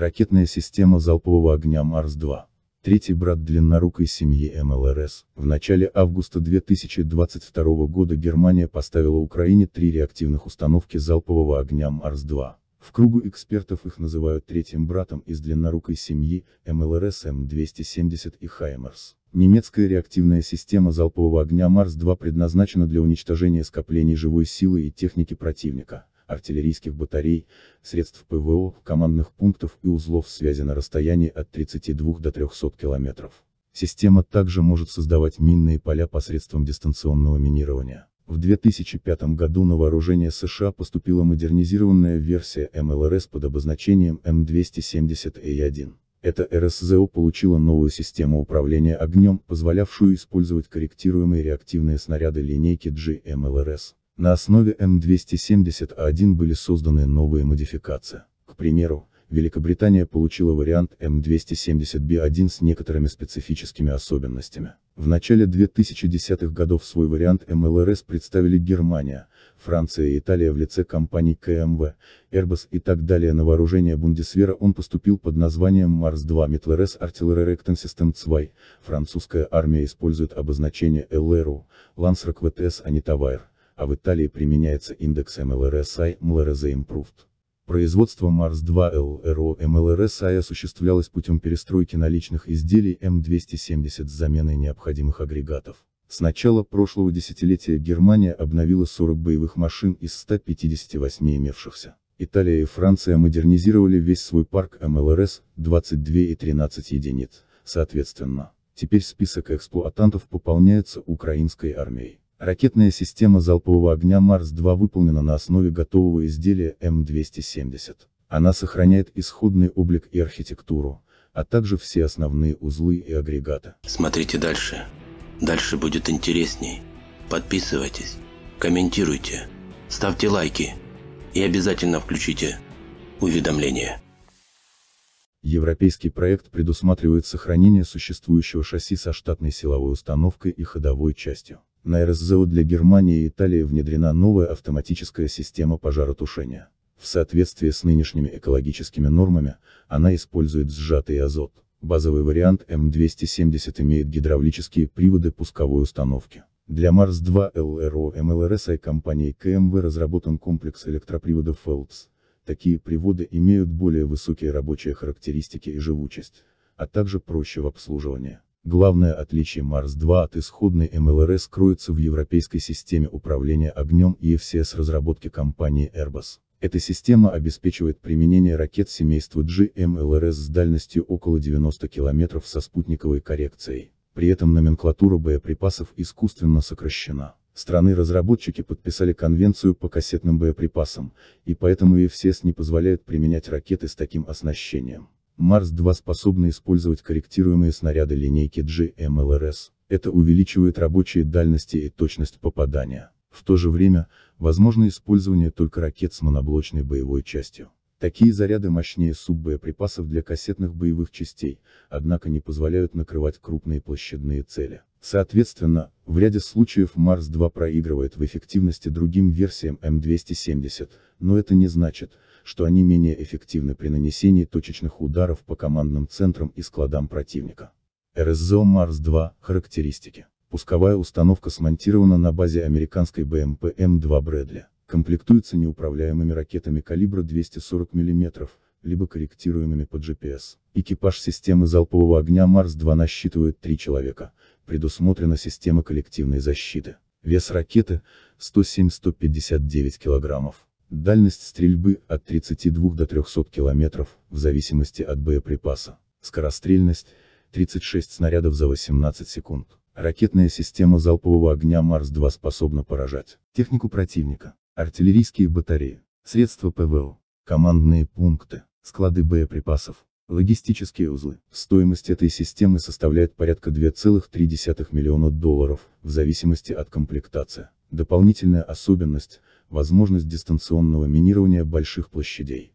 Ракетная система залпового огня Марс-2. Третий брат длиннорукой семьи МЛРС. В начале августа 2022 года Германия поставила Украине три реактивных установки залпового огня Марс-2. В кругу экспертов их называют третьим братом из длиннорукой семьи МЛРС М270 эм и Хаймерс. Немецкая реактивная система залпового огня Марс-2 предназначена для уничтожения скоплений живой силы и техники противника артиллерийских батарей, средств ПВО, командных пунктов и узлов связи на расстоянии от 32 до 300 км. Система также может создавать минные поля посредством дистанционного минирования. В 2005 году на вооружение США поступила модернизированная версия МЛРС под обозначением М270А1. Эта РСЗО получила новую систему управления огнем, позволявшую использовать корректируемые реактивные снаряды линейки GMLRS. На основе М271 были созданы новые модификации. К примеру, Великобритания получила вариант М270B1 с некоторыми специфическими особенностями. В начале 2010-х годов свой вариант МЛРС представили Германия, Франция и Италия в лице компаний КМВ, Airbus и так далее на вооружение Бундесвера он поступил под названием Марс-2 Метлерес Artillery System 2, французская армия использует обозначение ЛРУ, Лансрак ВТС, а не Тавайр а в Италии применяется индекс MLRSI MLRS Improved. Производство Марс-2 LRO MLRSI осуществлялось путем перестройки наличных изделий М270 с заменой необходимых агрегатов. С начала прошлого десятилетия Германия обновила 40 боевых машин из 158 имевшихся. Италия и Франция модернизировали весь свой парк МЛРС, 22 и 13 единиц, соответственно. Теперь список эксплуатантов пополняется украинской армией. Ракетная система залпового огня Марс-2 выполнена на основе готового изделия М270. Она сохраняет исходный облик и архитектуру, а также все основные узлы и агрегаты. Смотрите дальше. Дальше будет интересней. Подписывайтесь, комментируйте, ставьте лайки и обязательно включите уведомления. Европейский проект предусматривает сохранение существующего шасси со штатной силовой установкой и ходовой частью. На РСЗО для Германии и Италии внедрена новая автоматическая система пожаротушения. В соответствии с нынешними экологическими нормами, она использует сжатый азот. Базовый вариант М270 имеет гидравлические приводы пусковой установки. Для Марс-2 ЛРО МЛРС и компанией КМВ разработан комплекс электроприводов Phelps. Такие приводы имеют более высокие рабочие характеристики и живучесть, а также проще в обслуживании. Главное отличие Марс-2 от исходной МЛРС кроется в европейской системе управления огнем и FCS разработки компании Airbus. Эта система обеспечивает применение ракет семейства GMLRS с дальностью около 90 км со спутниковой коррекцией. При этом номенклатура боеприпасов искусственно сокращена. Страны-разработчики подписали конвенцию по кассетным боеприпасам, и поэтому EFCS не позволяет применять ракеты с таким оснащением. Марс-2 способны использовать корректируемые снаряды линейки GMLRS, это увеличивает рабочие дальности и точность попадания. В то же время, возможно использование только ракет с моноблочной боевой частью. Такие заряды мощнее суббоеприпасов для кассетных боевых частей, однако не позволяют накрывать крупные площадные цели. Соответственно, в ряде случаев Марс-2 проигрывает в эффективности другим версиям М270, но это не значит, что они менее эффективны при нанесении точечных ударов по командным центрам и складам противника. РСЗО Марс-2, характеристики. Пусковая установка смонтирована на базе американской БМП М2 Брэдли, комплектуется неуправляемыми ракетами калибра 240 мм, либо корректируемыми под GPS. Экипаж системы залпового огня Марс-2 насчитывает 3 человека, предусмотрена система коллективной защиты. Вес ракеты – 107-159 кг. Дальность стрельбы – от 32 до 300 км, в зависимости от боеприпаса. Скорострельность – 36 снарядов за 18 секунд. Ракетная система залпового огня Марс-2 способна поражать технику противника, артиллерийские батареи, средства ПВО, командные пункты, склады боеприпасов, логистические узлы. Стоимость этой системы составляет порядка 2,3 миллиона долларов, в зависимости от комплектации. Дополнительная особенность – возможность дистанционного минирования больших площадей.